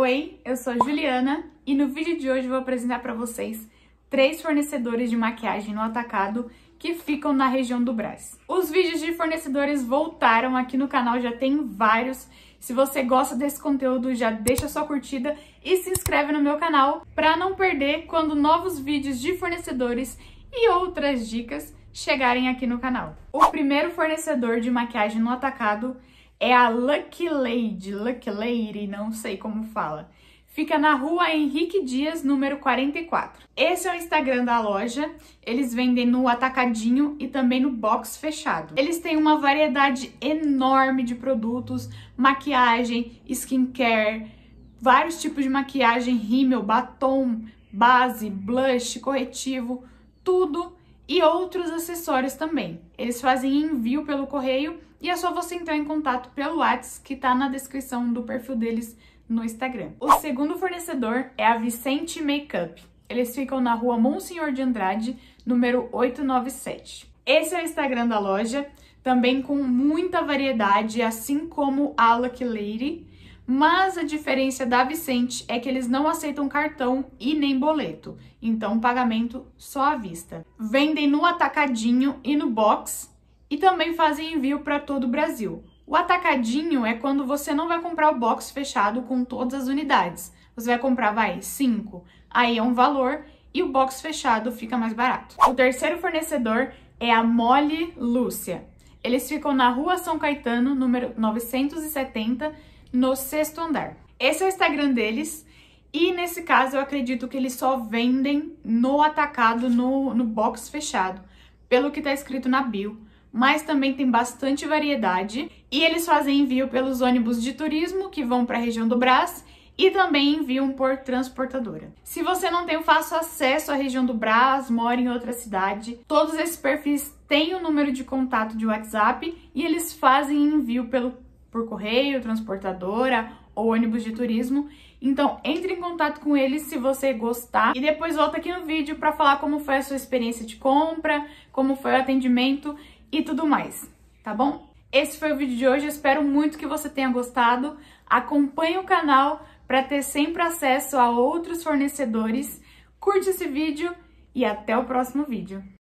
Oi, eu sou Juliana e no vídeo de hoje vou apresentar para vocês três fornecedores de maquiagem no atacado que ficam na região do Brás. Os vídeos de fornecedores voltaram aqui no canal, já tem vários. Se você gosta desse conteúdo, já deixa sua curtida e se inscreve no meu canal para não perder quando novos vídeos de fornecedores e outras dicas chegarem aqui no canal. O primeiro fornecedor de maquiagem no atacado é a Lucky Lady, Lucky Lady, não sei como fala. Fica na rua Henrique Dias, número 44. Esse é o Instagram da loja. Eles vendem no atacadinho e também no box fechado. Eles têm uma variedade enorme de produtos, maquiagem, skincare, vários tipos de maquiagem, rímel, batom, base, blush, corretivo, tudo e outros acessórios também. Eles fazem envio pelo correio e é só você entrar em contato pelo WhatsApp que está na descrição do perfil deles no Instagram. O segundo fornecedor é a Vicente Makeup. Eles ficam na rua Monsenhor de Andrade, número 897. Esse é o Instagram da loja, também com muita variedade, assim como a Lucky Lady. Mas a diferença da Vicente é que eles não aceitam cartão e nem boleto, então pagamento só à vista. Vendem no atacadinho e no box e também fazem envio para todo o Brasil. O atacadinho é quando você não vai comprar o box fechado com todas as unidades. Você vai comprar, vai, 5, aí é um valor e o box fechado fica mais barato. O terceiro fornecedor é a Mole Lúcia. Eles ficam na Rua São Caetano, número 970, no sexto andar. Esse é o Instagram deles. E nesse caso, eu acredito que eles só vendem no atacado, no, no box fechado, pelo que tá escrito na bio. Mas também tem bastante variedade. E eles fazem envio pelos ônibus de turismo que vão para a região do Brás e também enviam por transportadora. Se você não tem fácil acesso à região do Brás, mora em outra cidade, todos esses perfis têm o um número de contato de WhatsApp e eles fazem envio pelo por correio, transportadora ou ônibus de turismo. Então, entre em contato com eles se você gostar e depois volta aqui no vídeo para falar como foi a sua experiência de compra, como foi o atendimento e tudo mais, tá bom? Esse foi o vídeo de hoje, espero muito que você tenha gostado. Acompanhe o canal para ter sempre acesso a outros fornecedores. Curte esse vídeo e até o próximo vídeo.